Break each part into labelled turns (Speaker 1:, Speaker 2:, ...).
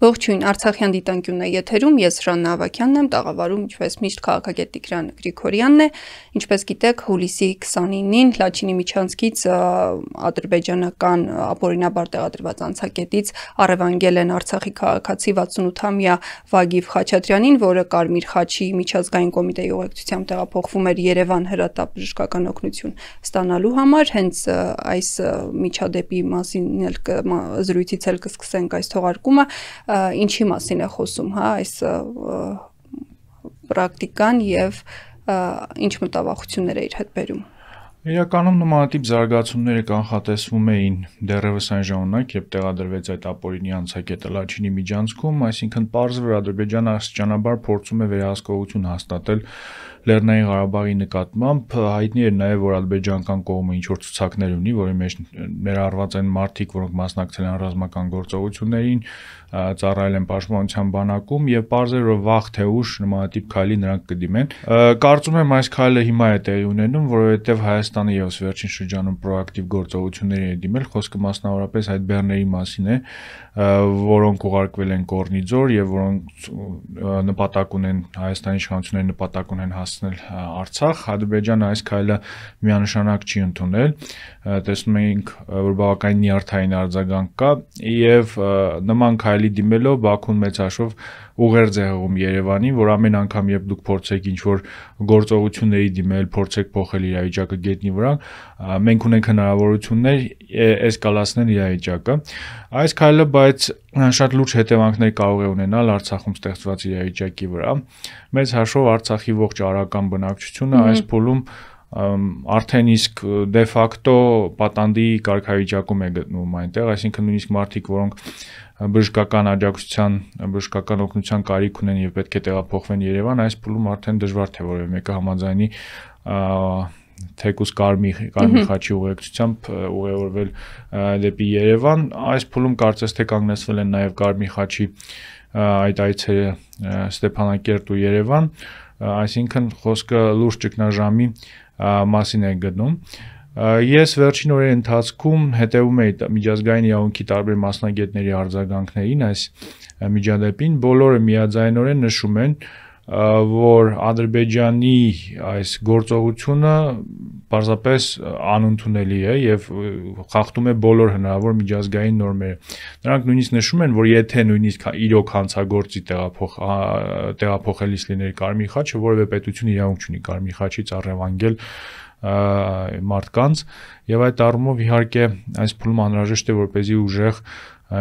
Speaker 1: Ողջույն Արցախյան դիտանկյունն է եթերում, ես Ժաննա Ավակյանն եմ, տաղավարում ինչպես միշտ քաղաքագետ Տիգրան Գրիգորյանն է։ Ինչպես գիտեք, հուլիսի 29-ին Լաչինի միջանցքից ադրբեջանական ապօրինաբար տեղադրված անցակետից առևանգել են Արցախի քաղաքացի 68-ամյա Վագիվ Խաչատրյանին, որը Կարմիր Խաչի միջազգային կոմիտեի ուղեկցությամբ տեղափոխվում էր Երևան հրատապ բժշկական օգնություն ստանալու համար։ Հենց այս միջադեպի մասին էլ զրույցից էլ կսկսենք այս թողարկումը ինչի մասին է խոսում, հա, այս պրակտիկան եւ ինչ մտավախություններ է իր հետ բերում։
Speaker 2: Իրականում նմանատիպ զարգացումները կանխատեսվում էին դեռևս այն ժամանակ, երբ տեղադրվեց այդ ապօրինի անցակետը Լաչինի միջանցքում, այսինքն པարզ որ Ադրբեջանը աստիճանաբար փորձում է վերահսկողություն հաստատել Լեռնային Ղարաբաղի նկատմամբ հայտնի էր նաև որ ալբեջանական կողմը ինչ որ ցուցակներ ունի, որի մեջ ներառված են մարտիկ, որոնք մասնակցել են ռազմական գործողություններին, ծառայել են պաշտպանության բանակում եւ բարձր որ վաղ թե ուշ նմանատիպ քայլի նրանք կդիմեն։ Կարծում եմ այս քայլը հիմա է տեղի ունենում, որովհետեւ Հայաստանը եւս վերջին շրջանում պրոակտիվ գործողությունների է դիմել, խոսքը մասնավորապես այդ բեռների մասին է, որոնք ուղարկվել են Կորնիձոր եւ որոնք նպատակ ունեն Հայաստանի իշխանությունների նպատակ ունեն հաս հասցնել Արցախ, Ադրբեջանը այս քայլը միանշանակ չի ընդունել։ Տեսնում ենք, որ բավականին նյարդային արձագանք կա եւ նման քայլի դիմելով Բաքուն մեծ հաշվով ուղերձ է հղում Երևանին, որ ամեն անգամ երբ դուք փորձեք ինչ-որ գործողությունների դիմել, փորձեք փոխել իրավիճակը գետնի վրա, մենք ունենք հնարավորություններ էսկալացնել իր իրավիճակը։ Այս քայլը բայց շատ լուրջ հետևանքներ կարող է ունենալ Արցախում ստեղծված իրավիճակի վրա։ Մեծ հաշվով Արցախի ողջ արական բնակչությունը այս փուլում արդեն իսկ de facto պատանդի կարգավիճակում է գտնվում այնտեղ, այսինքն նույնիսկ մարդիկ, որոնք բժշկական աջակցության, բժշկական օգնության կարիք ունեն եւ պետք է տեղափոխվեն Երևան, այս փուլում արդեն դժվար թե որևէ մեկը համաձայնի թեկուս Կարմի Կարմի խաչի ուղեկցությամբ ուղևորվել դեպի Երևան։ Այս փուլում կարծես թե կանգնեցվել են նաև Կարմի խաչի այդ այցերը Ստեփանակերտ ու Երևան, այսինքն խոսքը լուրջ ճգնաժամի մասին է գնում։ Ես վերջին օրերի ընթացքում հետևում էի միջազգային իրավունքի տարբեր մասնագետների արձագանքներին այս միջադեպին, բոլորը միաձայնորեն նշում են, որ որ Ադրբեջանի այս գործողությունը պարզապես անընդունելի է եւ խախտում է բոլոր հնարավոր միջազգային նորմերը։ Նրանք նույնիսկ նշում են, որ եթե նույնիսկ հա, իրոք հանցագործի տեղափոխ տեղափոխելիս լիներ Կարմիր խաչը, որևէ պետություն իրավունք չունի Կարմիր խաչից առևանգել մարդկանց եւ այդ առումով իհարկե այս փուլում անհրաժեշտ է որպեսզի ուժեղ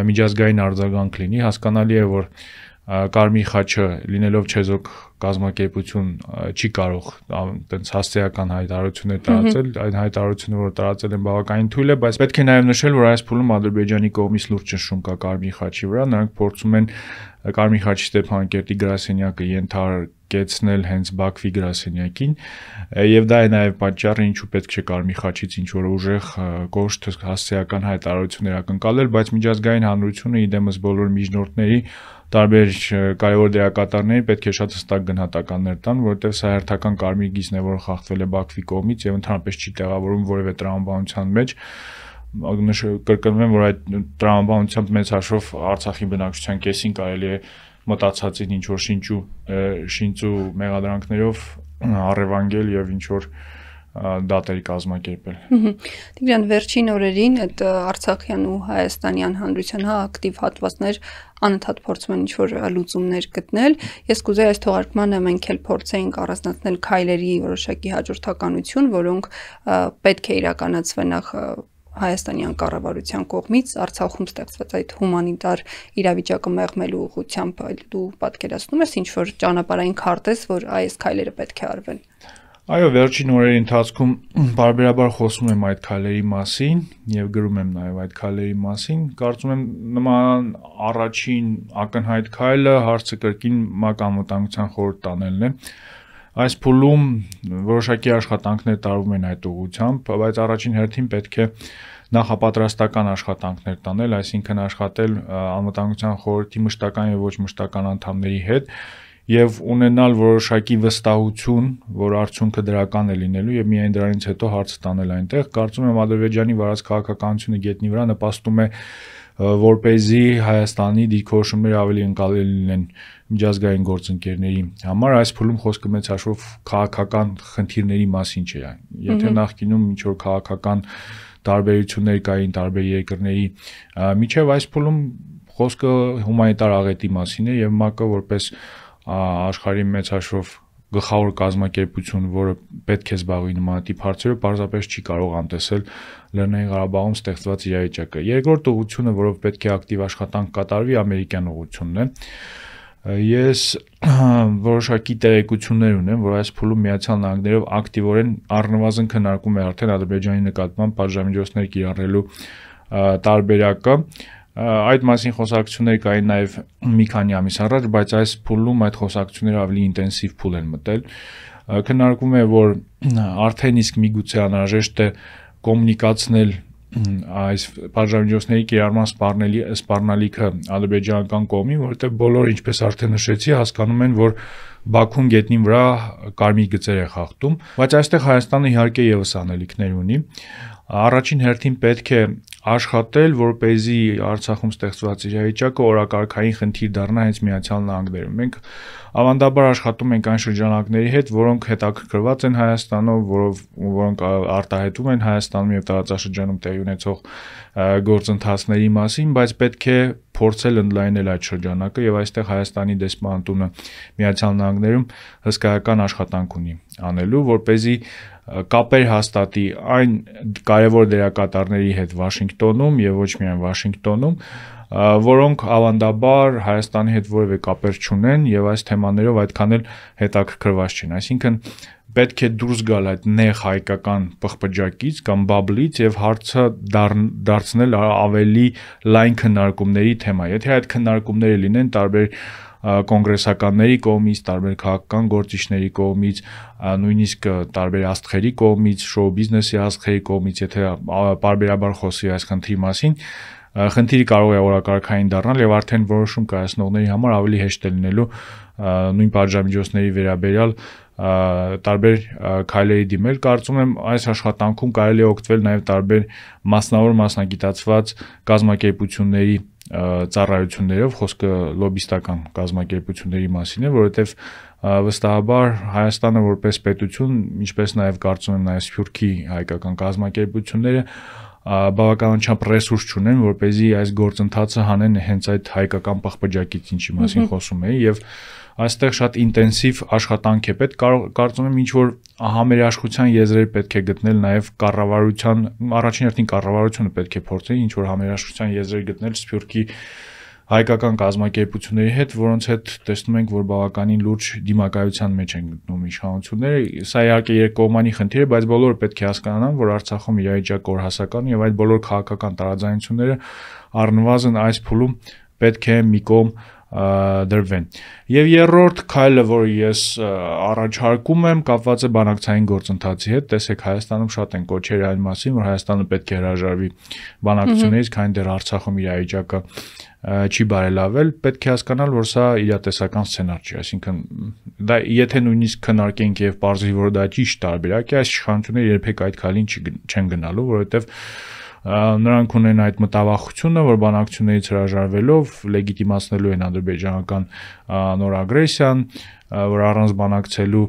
Speaker 2: միջազգային արձագանք լինի։ Հասկանալի է, որ Կարմի խաչը լինելով չեզոք կազմակերպություն չի կարող այդպես հասարակական հայտարարություններ տարածել, այն հայտարարությունը, որ տարածել են բավականին թույլ է, բայց պետք է նաև նշել, որ այս փուլում Ադրբեջանի կողմից լուրջ ճնշում կա Կարմի խաչի վրա, նրանք փորձում են Կարմի խաչի Ստեփանակերտի գրասենյակը ենթարկել կեցնել հենց Բաքվի գրասենյակին եւ դա է նաեւ պատճառը ինչու պետք չէ Կարմի խաչից ինչ որ ուժեղ կոշտ հասարակական հայտարարություններ ակնկալել, բայց միջազգային հանրությունը իդեմս բոլոր միջնորդների տարբեր կարևոր դերակատարների պետք է շատ հստակ գնահատականներ տան, որովհետև սա հերթական կարմիր գիծն է, որը խախտվել է Բաքվի կողմից եւ ընդհանրապես չի տեղավորվում որևէ տրամաբանության մեջ կրկնվում, որ այդ տրամաբանությամբ մեծ հաշվով Արցախի բնակչության կեսին կարելի է մտածածին ինչ որ շինչու շինծու մեղադրանքներով առևանգել եւ ինչ որ դատերի կազմակերպել։
Speaker 1: Տիգրան վերջին օրերին այդ Արցախյան ու Հայաստանյան հանրության հա ակտիվ հատվածներ անընդհատ փորձում են ինչ-որ լուծումներ գտնել։ Ես կուզեի այս թողարկմանը մենք էլ փորձենք առանձնացնել քայլերի որոշակի հաջորդականություն, որոնք պետք է իրականացվեն նախ հայաստանյան կառավարության կողմից Արցախում ստեղծված այդ հումանիտար իրավիճակը մեղմելու ուղղությամբ դու պատկերացնում ես ինչ որ ճանապարհային քարտեզ, որ այս քայլերը պետք է արվեն։
Speaker 2: Այո, վերջին օրերի ընթացքում բարբերաբար խոսում եմ այդ քայլերի մասին եւ գրում եմ նաեւ այդ քայլերի մասին։ Կարծում եմ նման առաջին ակնհայտ քայլը հարցը կրկին մակամտանության խորհուրդ տանելն է։ Ա, Այս փուլում որոշակի աշխատանքներ տարվում են այդ ուղությամբ, բայց առաջին հերթին պետք է նախապատրաստական աշխատանքներ տանել, այսինքն աշխատել անվտանգության խորհրդի մշտական եւ ոչ մշտական անդամների հետ եւ ունենալ որոշակի վստահություն, որ արդյունքը դրական է լինելու եւ միայն դրանից հետո հարց տանել այնտեղ։ Կարծում եմ Ադրբեջանի վարած քաղաքականությունը գետնի վրա նպաստում է որ เป զի Հայաստանի դիրքորոշումները ավելի ընկալելի լինեն միջազգային գործընկերների համար այս փուլում խոսքը մեծ հաշվով քաղաքական խնդիրների մասին չէ եթե նախկինում ինչ որ քաղաքական տարբերություններ կային տարբեր երկրների միջև այս փուլում խոսքը հումանիտար աղետի մասին է եւ ՄԱԿ-ը որպես աշխարհի մեծ հաշվով գլխավոր կազմակերպություն, որը պետք է զբաղվի նմանատիպ հարցերով, պարզապես չի կարող անտեսել Լեռնային Ղարաբաղում ստեղծված իրավիճակը։ Երկրորդ ուղությունը, որով պետք է ակտիվ աշխատանք կատարվի, ամերիկյան ուղությունն է։ Ես որոշակի տեղեկություններ ունեմ, որ այս փուլում Միացյալ Նահանգներով ակտիվորեն առնվազն քննարկում է արդեն Ադրբեջանի նկատմամբ պատժամիջոցներ կիրառելու տարբերակը, Այդ մասին խոսակցություններ կային նաև մի քանի ամիս առաջ, բայց այս փուլում այդ խոսակցությունները ավելի ինտենսիվ փուլ են մտել։ Քննարկվում է, որ արդեն իսկ միգուցե անհրաժեշտ է կոմունիկացնել այս բաժանմիջոցների կիրառման սպառնելի սպառնալիքը ադրբեջանական կողմին, որովհետև բոլորը ինչպես արդեն նշեցի, հասկանում են, որ Բաքուն գետնին վրա կարմիր գծեր է խախտում, բայց այստեղ Հայաստանը իհարկե եւս անելիքներ ունի։ Առաջին հերթին պետք է աշխատել, որ เป զի Արցախում ստեղծված իրավիճակը օրակարգային խնդիր դառնա հենց Միացյալ Նահանգներում։ Մենք ավանդաբար աշխատում ենք այն շրջանակների հետ, որոնք հետաքրքրված են Հայաստանով, որով որոնք արտահայտում են Հայաստանում եւ տարածաշրջանում տեղի ունեցող գործընթացների մասին, բայց պետք է փորձել ընդլայնել այդ շրջանակը եւ այստեղ Հայաստանի դեսպանատունը Միացյալ Նահանգներում հսկայական աշխատանք ունի անելու, որ เป զի կապեր հաստատի այն կարևոր դերակատարների հետ Վաշինգտոնում եւ ոչ միայն Վաշինգտոնում, որոնք ավանդաբար Հայաստանի հետ որևէ կապեր չունեն եւ այս թեմաներով այդքան էլ հետաքրքրված չեն։ Այսինքն պետք է դուրս գալ այդ նեղ հայկական պղպջակից կամ բաբլից եւ հարցը դար, դարձնել ավելի լայն քննարկումների թեմա։ Եթե այդ քննարկումները լինեն տարբեր կոնգրեսականների կողմից, տարբեր քաղաքական գործիչների կողմից, նույնիսկ տարբեր աստղերի կողմից, շոու բիզնեսի աստղերի կողմից, եթե բարբերաբար խոսի այս խնդրի մասին, խնդիրը կարող է օրակարգային դառնալ եւ արդեն որոշում կայացնողների համար ավելի հեշտ է լինելու նույն պատժամիջոցների վերաբերյալ տարբեր քայլերի դիմել։ Կարծում եմ այս աշխատանքում կարելի է օգտվել նաև տարբեր մասնավոր մասնագիտացված կազմակերպությունների ծառայություններով, խոսքը լոբիստական կազմակերպությունների մասին է, որովհետև վստահաբար Հայաստանը որպես պետություն, ինչպես նաև կարծում եմ նաև Սյուրքի հայկական կազմակերպությունները բավականաչափ ռեսուրս չունեն, որ เป զի այս գործընթացը հանեն հենց այդ հայկական պահպանջակից, ինչի մասին խոսում էի եւ և այստեղ շատ ինտենսիվ աշխատանք է պետք։ Կարող կարծում եմ ինչ որ համերաշխության եզրեր պետք է գտնել նաև կառավարության առաջին հերթին կառավարությունը պետք է փորձի ինչ որ համերաշխության եզրեր գտնել Սփյուռքի հայկական կազմակերպությունների հետ, որոնց հետ տեսնում ենք, որ բավականին լուրջ դիմակայության մեջ են գտնում իշխանությունները։ Սա իհարկե երկկողմանի խնդիր է, բայց բոլորը պետք է հասկանան, որ Արցախում իրավիճակը օրհասական եւ այդ բոլոր քաղաքական տարաձայնությունները առնվազն այս փուլում պետք է մի կողմ դրվեն։ Եվ երրորդ քայլը, որ ես առաջարկում եմ, կապված է բանակցային գործընթացի հետ, տեսեք Հայաստանում շատ են կոչեր այն մասին, որ Հայաստանը պետք է հրաժարվի բանակցությունից, քան դեռ Արցախում իր իրավիճակը չի բարելավել, պետք է հասկանալ, որ սա իրատեսական սցենար չի, այսինքն դա եթե նույնիսկ քննարկենք եւ բարձրի որ դա ճիշտ տարբերակ է, այս իշխանությունները երբեք այդ քայլին չեն գնալու, որովհետեւ նրանք ունեն այդ մտավախությունը, որ բանակցություններից հրաժարվելով լեգիտիմացնելու են ադրբեջանական նոր ագրեսիան, որ առանց բանակցելու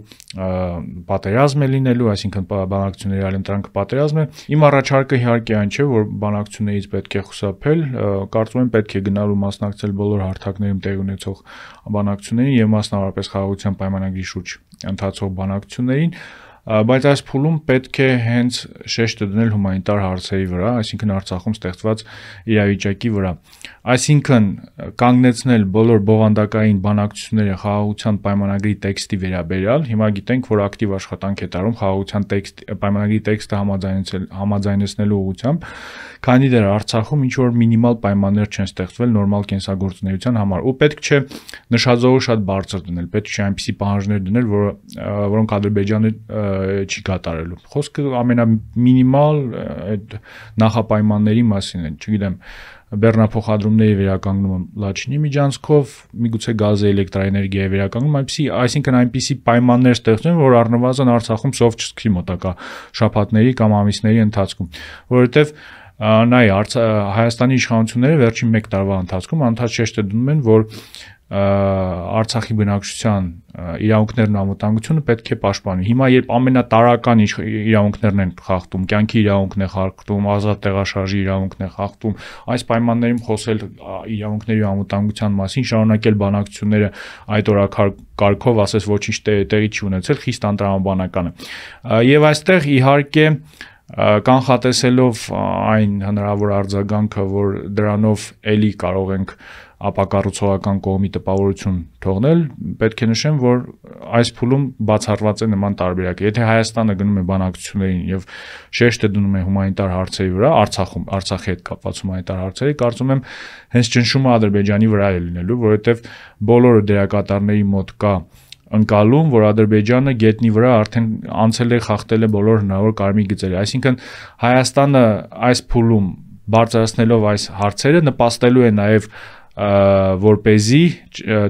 Speaker 2: պատերազմ է լինելու, այսինքն բանակցությունների ալենտրանքը պատերազմ է։ Իմ առաջարկը իհարկե այն չէ, որ բանակցություններից պետք է խուսափել, կարծում եմ պետք է գնալ ու մասնակցել բոլոր հարթակներում տեղ ունեցող բանակցություններին եւ մասնավորապես խաղաղության պայմանագրի շուրջ ընթացող բանակցություններին, բայց այս փուլում պետք է հենց շեշտը դնել հումանիտար հարցերի վրա, այսինքն Արցախում ստեղծված իրավիճակի վրա։ Այսինքն կանգնեցնել բոլոր բովանդակային բանակցությունները խաղաղության պայմանագրի տեքստի վերաբերյալ։ Հիմա գիտենք, որ ակտիվ աշխատանք է տարում խաղաղության տեքստ պայմանագրի տեքստը համաձայնեցնել համաձայնեցնելու ուղղությամբ, քանի դեռ Արցախում ինչ որ մինիմալ պայմաններ չեն ստեղծվել նորմալ կենսագործունեության համար։ Ու պետք չէ նշաձողը շատ բարձր դնել, պետք չէ այնպիսի պահանջներ դնել, որ որոնք Ադրբեջանը չի կատարելու։ Խոսքը ամենամինիմալ այդ նախապայմանների մասին է, չգիտեմ, բեռնափոխադրումների վերականգնումը Լաչինի միջանցքով, միգուցե գազի էլեկտրակայանի վերականգնում, այնպեսի, այսինքն այնպիսի պայմաններ ստեղծում, որ առնվազն Արցախում սով չսկի մոտակա շաբաթների կամ ամիսների ընթացքում, որովհետև նայ Հայաստանի իշխանությունները վերջին 1 տարվա ընթացքում անդադ շեշտ է դնում են, որ Արցախի բնակչության իրավունքներն ու անվտանգությունը պետք է պաշտպանի։ Հիմա երբ ամենատարական իրավունքներն են խախտում, կյանքի իրավունքն է խախտում, ազատ տեղաշարժի իրավունքն է խախտում, այս պայմաններում խոսել իրավունքների ու անվտանգության մասին շարունակել բանակցությունները այդ օրակարգով ասես ոչինչ տեղի չունեցել խիստ անդրադառնաբանական է։ Եվ այստեղ իհարկե կանխատեսելով այն հնարավոր արձագանքը, որ դրանով էլի կարող ենք ապակառուցողական կողմի տպավորություն թողնել, պետք է նշեմ, որ այս փուլում բացառված է նման տարբերակը։ Եթե Հայաստանը գնում է բանակցություններին եւ շեշտը դնում է հումանիտար հարցերի վրա, Արցախում, Արցախի հետ կապված հումանիտար հարցերի, կարծում եմ, հենց ճնշումը Ադրբեջանի վրա է լինելու, որովհետեւ բոլորը դերակատարների մոտ կա ընկալում, որ Ադրբեջանը գետնի վրա արդեն անցել է, խախտել է բոլոր հնարավոր կարմիր գծերը։ Այսինքն Հայաստանը այս փուլում բարձրացնելով այս հարցերը նպաստելու է նաև որ เป զի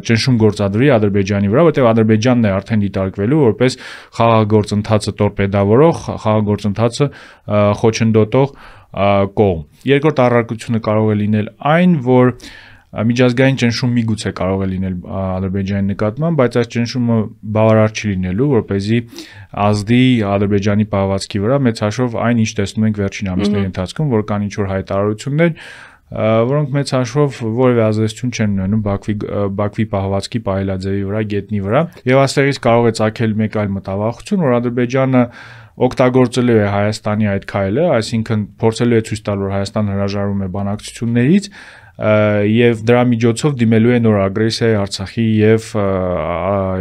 Speaker 2: ճնշում գործադրի Ադրբեջանի վրա, որտեղ Ադրբեջանն է արդեն դիտարկվելու որպես խաղաղագործընթացը տորպեդավորող, խաղաղագործընթացը խոչընդոտող կողմ։ Երկրորդ առարկությունը կարող է լինել այն, որ միջազգային ճնշում միգուցե կարող է լինել Ադրբեջանի նկատմամբ, բայց այս ճնշումը բավարար չի լինելու, որ เป զի ազդի Ադրբեջանի պահվածքի վրա մեծ հաշվով այն ինչ տեսնում ենք վերջին ամիսների ընթացքում, որ կան ինչ որ հայտարարություններ, որոնք մեծ հաշվով որևէ ազդեցություն չեն ունենում Բաքվի Բաքվի պահվածքի պայելաձևի վրա, գետնի վրա, եւ աստեղից կարող է ցակել մեկ այլ մտավախություն, որ Ադրբեջանը օգտագործելու է Հայաստանի այդ քայլը, այսինքն փորձելու է ցույց տալ, որ Հայաստան հրաժարվում է բանակցություններից եւ դրա միջոցով դիմելու է նոր ագրեսիայի Արցախի եւ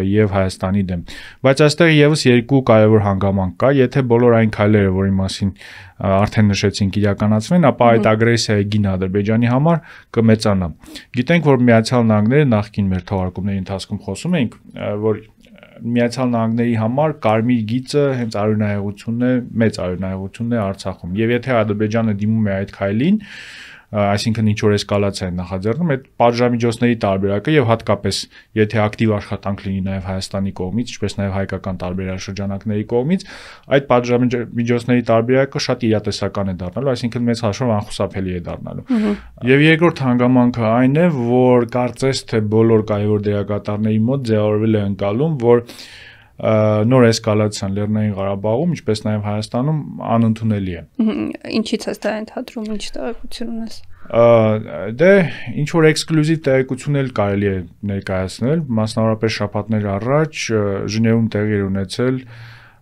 Speaker 2: եւ Հայաստանի դեմ։ Բայց այստեղ եւս երկու կարևոր հանգամանք կա, եթե բոլոր այն քայլերը, որի մասին արդեն նշեցինք իրականացվեն, ապա այդ ագրեսիայի գինը Ադրբեջանի համար կմեծանա։ Գիտենք, որ Միացյալ Նահանգները նախքին մեր թվարկումների ընթացքում խոսում էինք, որ Միացյալ Նահանգների համար կարմիր գիծը հենց արյունահեղությունն է, մեծ արյունահեղությունն է Արցախում։ Եվ եթե Ադրբեջանը դիմում է այդ քայլին, այսինքն ինչ որ էսկալացիա է նախաձեռնում, այդ պատժամիջոցների տարբերակը եւ հատկապես եթե ակտիվ աշխատանք լինի նաեւ Հայաստանի կողմից, ինչպես նաեւ հայկական տարբերաշրջանակների կողմից, այդ պատժամիջոցների տարբերակը շատ իրատեսական է դառնալու, այսինքն մեծ հաշվով անխուսափելի է դառնալու։ Եվ երկրորդ հանգամանքը այն է, որ կարծես թե բոլոր կարևոր դերակատարների մոտ ձևավորվել է ընկալում, որ նոր էսկալացիան Լեռնային Ղարաբաղում, ինչպես նաև Հայաստանում անընդունելի է։
Speaker 1: Ինչից է դա ենթադրում, ինչ տեղեկություն ունես։
Speaker 2: Դե ինչ որ էքսկլյուզիվ տեղեկություն էլ կարելի է ներկայացնել, մասնավորապես շաբաթներ առաջ Ժնևում տեղի ունեցել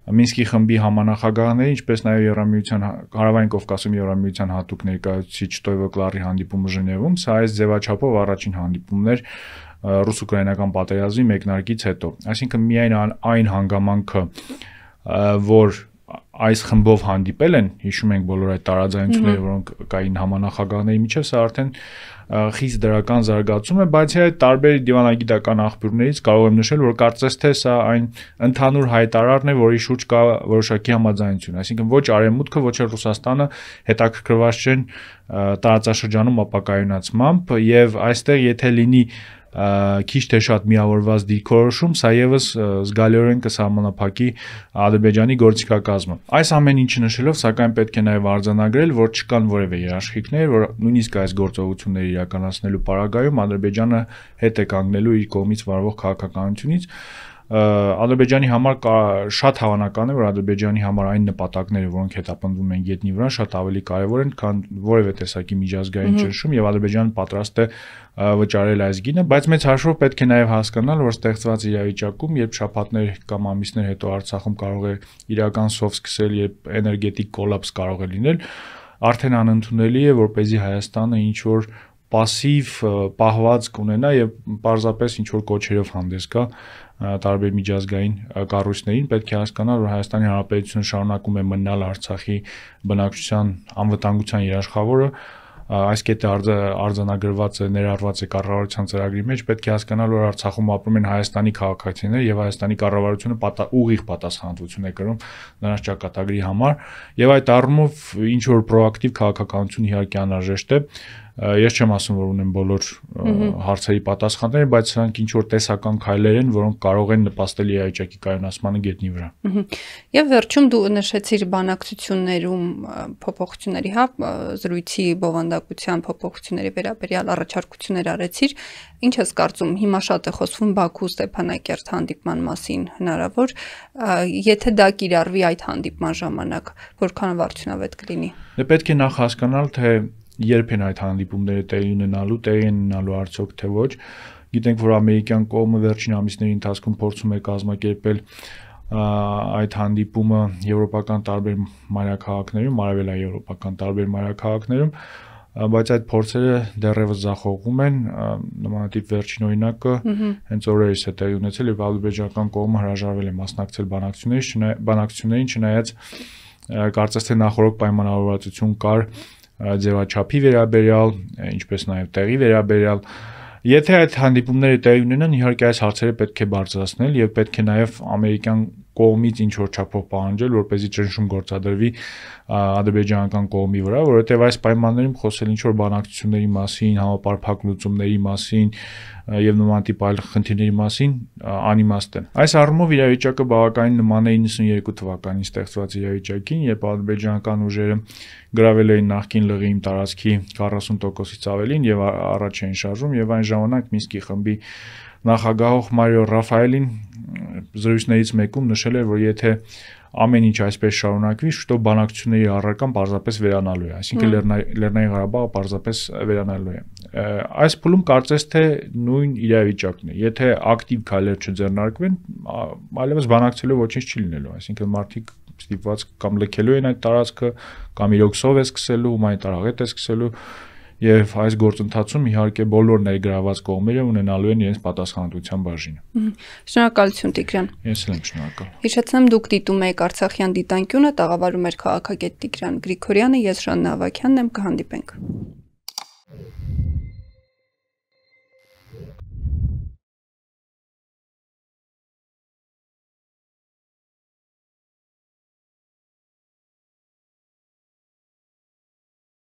Speaker 2: Մինսկի խմբի համանախագահները, ինչպես նաև Եվրամիության Հարավային հա, Կովկասում Եվրամիության հատուկ ներկայացուցիչ Տոյվո Կլարի հանդիպումը Ժնևում, սա այս ձևաչափով առաջին հանդիպումն էր, ռուս-ուկրաինական պատերազմի մեկնարկից հետո։ Այսինքն միայն այն հանգամանքը, որ այս խմբով հանդիպել են, հիշում ենք բոլոր այդ տարաձայնությունները, որոնք կային համանախագահների միջև, սա արդեն խիստ դրական զարգացում է, բայց այդ տարբեր դիվանագիտական աղբյուրներից կարող եմ նշել, որ կարծես թե սա այն ընդհանուր հայտարարն է, որի շուրջ կա որոշակի համաձայնություն, այսինքն ոչ արևմուտքը, ոչ էլ Ռուսաստանը հետաքրքրված չեն տարածաշրջանում ապակայունացմամբ եւ այստեղ եթե լինի քիչ թե շատ միավորված դիրքորոշում, սա եւս զգալիորեն կսահմանափակի Ադրբեջանի գործիքակազմը։ Այս ամեն ինչը նշելով, սակայն պետք է նաև արձանագրել, որ չկան որևէ երաշխիքներ, որ նույնիսկ այս գործողությունները իրականացնելու պարագայում Ադրբեջանը հետ է կանգնելու իր կողմից վարվող քաղաքականությունից, Ադրբեջանի համար կա, շատ հավանական է, որ Ադրբեջանի համար այն նպատակները, որոնք հետապնդվում են գետնի վրա, շատ ավելի կարևոր են, քան որևէ տեսակի միջազգային ճնշում եւ Ադրբեջանը պատրաստ է վճարել այս գինը, բայց մեծ հաշվով պետք է նաեւ հասկանալ, որ ստեղծված իրավիճակում, երբ շփատներ կամ ամիսներ հետո Արցախում կարող է իրական սով սկսել, երբ էներգետիկ կոլապս կարող է լինել, արդեն անընդունելի է, որ เป զի Հայաստանը ինչ որ пассив պահված կունենա եւ պարզապես ինչ որ կոչերով հանդես գա տարբեր միջազգային կառույցներին պետք է հասկանալ, որ Հայաստանի Հանրապետությունը շարունակում է մնալ Արցախի բնակչության անվտանգության երաշխավորը այս կետը արձ, արձանագրված է ներառված է կառավարության ծրագրի մեջ պետք է հասկանալ որ Արցախում ապրում են Հայաստանի քաղաքացիներ եւ Հայաստանի կառավարությունը պատա, ուղիղ պատասխանատվություն է կրում նրանց ճակատագրի համար եւ այդ առումով ինչ որ պրոակտիվ քաղաքականություն իհարկե անհրաժեշտ է ես չեմ ասում որ ունեմ բոլոր հարցերի պատասխանները բայց սրանք ինչ որ տեսական քայլեր են որոնք կարող են նպաստել իրավիճակի կայունացմանը գետնի վրա
Speaker 1: եւ վերջում դու նշեցիր բանակցություններում փոփոխությունների հա զրույցի բովանդակության փոփոխությունների վերաբերյալ առաջարկություններ արեցիր ինչ ես կարծում հիմա շատ է խոսվում Բաքու Ստեփանակերտ հանդիպման մասին հնարավոր եթե դա կիրառվի այդ հանդիպման ժամանակ որքանով արդյունավետ կլինի
Speaker 2: դե պետք է նախ հասկանալ թե երբ են այդ հանդիպումները տեղի ունենալու, տեղի են ունենալու արդյոք թե ոչ։ Գիտենք, որ ամերիկյան կողմը վերջին ամիսների ընթացքում փորձում է կազմակերպել այդ հանդիպումը եվրոպական տարբեր մայրաքաղաքներում, արևելաեվրոպական տարբեր մայրաքաղաքներում, բայց այդ փորձերը դեռևս զախողում են նմանատիպ վերջին օրինակը հենց օրերս է տեղի ունեցել եւ ալբեջական կողմը հրաժարվել է մասնակցել բանակցություններին, բանակցություններին չնայած կարծես թե նախորդ պայմանավորվածություն կար ձևաչափի վերաբերյալ, ինչպես նաև տեղի վերաբերյալ։ Եթե այդ հանդիպումները տեղի ունենան, իհարկե այս հարցերը պետք է բարձրացնել եւ պետք է նաեւ ամերիկյան կողմից ինչ որ չափով պահանջել, որպեսզի ճնշում գործադրվի ադրբեջանական կողմի վրա, որովհետև այս պայմաններում խոսել ինչ որ բանակցությունների մասին, համապարփակ լուծումների մասին եւ նման տիպ այլ խնդիրների մասին անիմաստ է։ Այս առումով իրավիճակը բավականին նման է 92 թվականին ստեղծված իրավիճակին, երբ ադրբեջանական ուժերը գravel էին նախկին լղիում տարածքի 40%-ից ավելին եւ առաջ էին շարժում եւ այն ժամանակ Մինսկի խմբի նախագահող Մարիո Ռաֆայելին զրույցներից մեկում նշել էր, որ եթե ամեն ինչ այսպես շարունակվի, շուտով բանակցությունների առարկան պարզապես վերանալու է, այսինքն Լեռնային Ղարաբաղը պարզապես վերանալու է։ Այս փուլում կարծես թե նույն իրավիճակն է։ Եթե ակտիվ քայլեր չձեռնարկվեն, այլևս բանակցելու ոչինչ չի լինելու, այսինքն մարդիկ ստիպված կամ լքելու են այդ տարածքը, կամ իրոքսով է սկսելու, հումանիտար աղետ է սկսելու, եւ այս գործընթացում իհարկե բոլոր ներգրաված կողմերը ունենալու են իրենց պատասխանատվության բաժինը։
Speaker 1: Շնորհակալություն Տիգրան։
Speaker 2: Ես էլ եմ շնորհակալ։
Speaker 1: Հիշեցնեմ դուք դիտում եք Արցախյան դիտանկյունը, տաղավարում էր քաղաքագետ Տիգրան Գրիգորյանը, ես Շաննա Ավակյանն եմ, կհանդիպենք։ Thank you